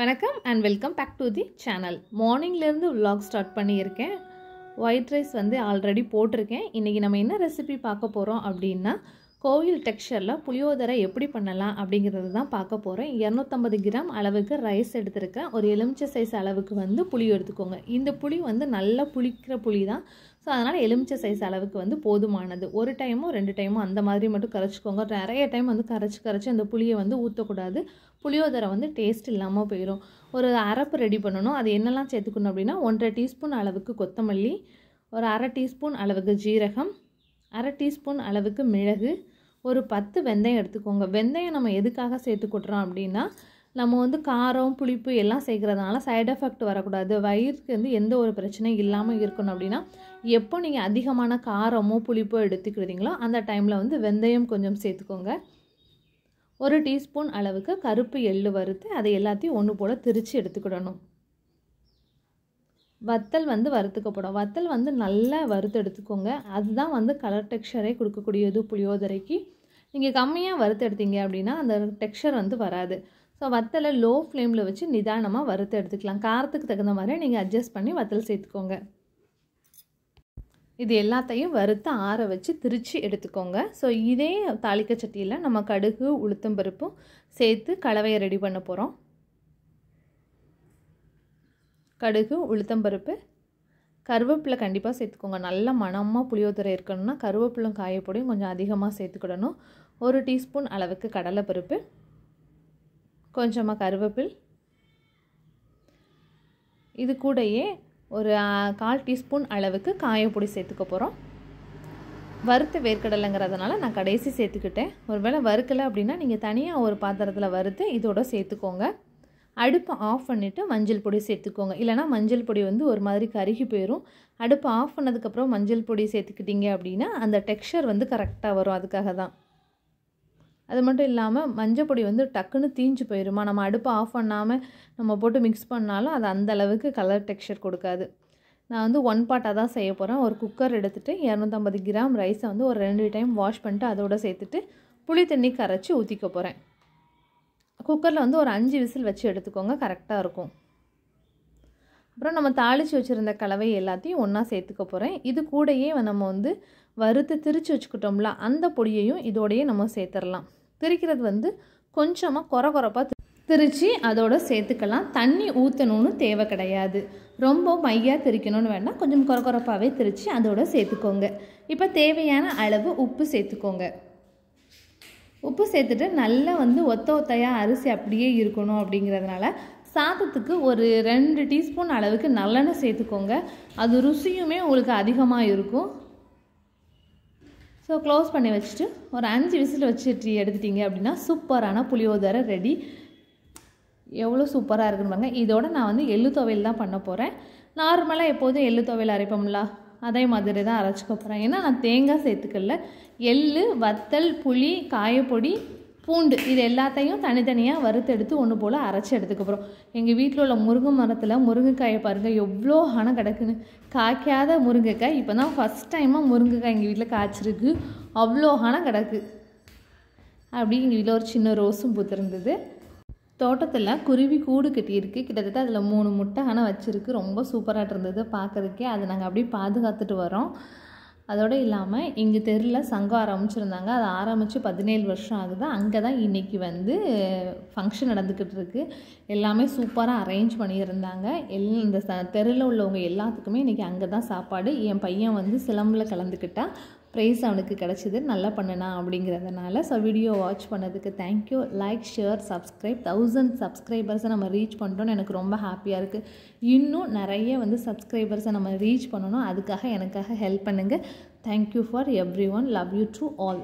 வணக்கம் and welcome back to the channel மார்னிங்லேருந்து vlog start பண்ணியிருக்கேன் ஒயிட் ரைஸ் வந்து ஆல்ரெடி போட்டிருக்கேன் இன்றைக்கி நம்ம என்ன ரெசிபி பார்க்க போகிறோம் அப்படின்னா கோயில் டெக்ஸ்டரில் புளியோதரை எப்படி பண்ணலாம் அப்படிங்கிறது தான் பார்க்க போகிறோம் இரநூத்தம்பது கிராம் அளவுக்கு ரைஸ் எடுத்துருக்கேன் ஒரு எலுமிச்சை சைஸ் அளவுக்கு வந்து புளி எடுத்துக்கோங்க இந்த புளி வந்து நல்லா புளிக்கிற புளி தான் ஸோ அதனால் எலுமிச்சை சைஸ் அளவுக்கு வந்து போதுமானது ஒரு டைமோ ரெண்டு டைமோ அந்த மாதிரி மட்டும் கரைச்சிக்கோங்க நிறைய டைம் வந்து கரைச்சி கரைச்சி அந்த புளியை வந்து ஊற்றக்கூடாது புளியோதரை வந்து டேஸ்ட் இல்லாமல் போயிடும் ஒரு அரப்பு ரெடி பண்ணணும் அது என்னெல்லாம் சேர்த்துக்கணும் அப்படின்னா ஒன்றரை டீஸ்பூன் அளவுக்கு கொத்தமல்லி ஒரு அரை டீஸ்பூன் அளவுக்கு ஜீரகம் அரை டீஸ்பூன் அளவுக்கு மிளகு ஒரு பத்து வெந்தயம் எடுத்துக்கோங்க வெந்தயம் நம்ம எதுக்காக சேர்த்து கொட்டுறோம் அப்படின்னா நம்ம வந்து காரம் புளிப்பு எல்லாம் சேர்க்குறதுனால சைடு எஃபெக்ட் வரக்கூடாது வயிறுக்கு வந்து எந்த ஒரு பிரச்சனையும் இல்லாமல் இருக்கணும் அப்படின்னா எப்போ நீங்கள் அதிகமான காரமோ புளிப்போ எடுத்துக்கிறீங்களோ அந்த டைமில் வந்து வெந்தயம் கொஞ்சம் சேர்த்துக்கோங்க ஒரு டீஸ்பூன் அளவுக்கு கருப்பு எள்ளு வறுத்து அதை எல்லாத்தையும் ஒன்று போல் திரித்து எடுத்துக்கிடணும் வத்தல் வந்து வறுத்துக்கப்படும் வத்தல் வந்து நல்லா வறுத்து எடுத்துக்கோங்க அதுதான் வந்து கலர் டெக்ஸ்டரே கொடுக்கக்கூடியது புளியோதரைக்கு நீங்கள் கம்மியாக வறுத்து எடுத்தீங்க அப்படின்னா அந்த டெக்ஸ்டர் வந்து வராது ஸோ வத்தலை லோ ஃப்ளேமில் வச்சு நிதானமாக வறுத்து எடுத்துக்கலாம் காரத்துக்கு தகுந்த மாதிரி நீங்கள் அட்ஜஸ்ட் பண்ணி வத்தல் சேர்த்துக்கோங்க இது எல்லாத்தையும் வறுத்து ஆற வச்சு திரித்து எடுத்துக்கோங்க ஸோ இதே தாளிக்க சட்டியில் நம்ம கடுகு உளுத்தம்பருப்பும் சேர்த்து கலவையை ரெடி பண்ண போகிறோம் கடுகு உளுத்தம்பருப்பு கருவேப்பிலை கண்டிப்பாக சேர்த்துக்கோங்க நல்ல மணமாக புளியோதரை இருக்கணும்னா கருவேப்பிலும் காயப்பொடியும் கொஞ்சம் அதிகமாக சேர்த்துக்கிடணும் ஒரு டீஸ்பூன் அளவுக்கு கடலைப்பருப்பு கொஞ்சமாக கருவேப்பில் இது கூடயே ஒரு கால் டீஸ்பூன் அளவுக்கு காயப்பொடி சேர்த்துக்க போகிறோம் வறுத்து வேர்க்கடலைங்கிறதுனால நான் கடைசி சேர்த்துக்கிட்டேன் ஒருவேளை வறுக்கலை அப்படின்னா நீங்கள் தனியாக ஒரு பாத்திரத்தில் வறுத்து இதோட சேர்த்துக்கோங்க அடுப்பை ஆஃப் பண்ணிவிட்டு மஞ்சள் பொடி சேர்த்துக்கோங்க இல்லைனா மஞ்சள் பொடி வந்து ஒரு மாதிரி கருகி போயிடும் அடுப்பை ஆஃப் பண்ணதுக்கப்புறம் மஞ்சள் பொடி சேர்த்துக்கிட்டிங்க அப்படின்னா அந்த டெக்ஸ்சர் வந்து கரெக்டாக வரும் அதுக்காக தான் அது மட்டும் இல்லாமல் மஞ்சள் பொடி வந்து டக்குன்னு தீஞ்சு போயிடுமா நம்ம அடுப்பை ஆஃப் பண்ணாமல் நம்ம போட்டு மிக்ஸ் பண்ணாலும் அது அந்த அளவுக்கு கலர் டெக்ஸ்சர் கொடுக்காது நான் வந்து ஒன் பாட்டாக தான் செய்ய போகிறேன் ஒரு குக்கர் எடுத்துகிட்டு இரநூத்தம்பது கிராம் ரைஸை வந்து ஒரு ரெண்டு டைம் வாஷ் பண்ணிட்டு அதோடு சேர்த்துட்டு புளி தண்ணி கரைச்சி ஊற்றிக்க போகிறேன் குக்கரில் வந்து ஒரு அஞ்சு விசில் வச்சு எடுத்துக்கோங்க கரெக்டாக இருக்கும் அப்புறம் நம்ம தாளித்து வச்சுருந்த கலவை எல்லாத்தையும் ஒன்றா சேர்த்துக்க போகிறேன் இது கூடையே நம்ம வந்து வறுத்து திரித்து வச்சுக்கிட்டோம்ல அந்த பொடியையும் இதோடையே நம்ம சேர்த்துடலாம் திரிக்கிறது வந்து கொஞ்சமாக குறை குறைப்பாக திரித்து அதோடு சேர்த்துக்கலாம் தண்ணி ஊற்றணும்னு தேவை கிடையாது ரொம்ப மையாக திரிக்கணும்னு வேண்டாம் கொஞ்சம் குறை குறப்பாகவே திரித்து அதோடு சேர்த்துக்கோங்க இப்போ தேவையான அளவு உப்பு சேர்த்துக்கோங்க உப்பு சேர்த்துட்டு நல்லா வந்து ஒத்த ஒத்தையாக அரிசி அப்படியே இருக்கணும் அப்படிங்கிறதுனால சாதத்துக்கு ஒரு ரெண்டு டீஸ்பூன் அளவுக்கு நல்லெண்ணெய் சேர்த்துக்கோங்க அது ருசியுமே உங்களுக்கு அதிகமாக இருக்கும் ஸோ க்ளோஸ் பண்ணி வச்சுட்டு ஒரு அஞ்சு விசில் வச்சுட்டு எடுத்துட்டிங்க அப்படின்னா சூப்பரான புளியோதரை ரெடி எவ்வளோ சூப்பராக இருக்குன்னு பாருங்க இதோட நான் வந்து எள்ளு துவையல் தான் பண்ண போகிறேன் நார்மலாக எப்போதும் எள்ளு துவையல் அரைப்போம்ல அதே மாதிரி தான் அரைச்சிக்க போகிறேன் ஏன்னா நான் தேங்காய் சேர்த்துக்கல எள் வத்தல் புளி காயப்பொடி பூண்டு இது எல்லாத்தையும் தனித்தனியாக வறுத்தெடுத்து ஒன்று போல் அரைச்சி எடுத்துக்க போகிறோம் எங்கள் வீட்டில் உள்ள முருங்கை மரத்தில் முருங்கைக்காயை பாருங்கள் எவ்வளோ ஹணம் கிடக்குன்னு காய்க்காத முருங்கைக்காய் இப்போ தான் ஃபஸ்ட் டைமாக முருங்கைக்காய் எங்கள் வீட்டில் காய்ச்சிருக்கு அவ்வளோ அணை கிடக்கு அப்படி எங்கள் வீட்டில் ஒரு சின்ன ரோஸும் பூத்துருந்தது தோட்டத்தில் குருவி கூடு கட்டியிருக்கு கிட்டத்தட்ட அதில் மூணு முட்டை ஆனால் வச்சுருக்கு ரொம்ப சூப்பராக இருந்தது பார்க்குறதுக்கே அதை நாங்கள் அப்படியே பாதுகாத்துட்டு வரோம் அதோடு இல்லாமல் எங்கள் தெருவில் சங்கம் ஆரம்பிச்சிருந்தாங்க அது ஆரம்பித்து பதினேழு வருஷம் ஆகுது அங்கே தான் இன்றைக்கி வந்து ஃபங்க்ஷன் நடந்துக்கிட்டு இருக்குது எல்லாமே சூப்பராக அரேஞ்ச் பண்ணியிருந்தாங்க எல் இந்த தெருவில் உள்ளவங்க எல்லாத்துக்குமே இன்றைக்கி அங்கே தான் சாப்பாடு என் பையன் வந்து சிலம்பில் கலந்துக்கிட்டால் ப்ரைஸ் அவனுக்கு கிடச்சிது நல்லா பண்ணினா அப்படிங்கிறதுனால ஸோ வீடியோ வாட்ச் பண்ணதுக்கு thank you like share subscribe thousand சப்ஸ்கிரைபர்ஸை நம்ம ரீச் பண்ணுறோன்னு எனக்கு ரொம்ப ஹாப்பியாக இருக்குது இன்னும் நிறைய வந்து சப்ஸ்கிரைபர்ஸை நம்ம ரீச் பண்ணணும் அதுக்காக எனக்காக ஹெல்ப் பண்ணுங்கள் thank you for everyone love you to all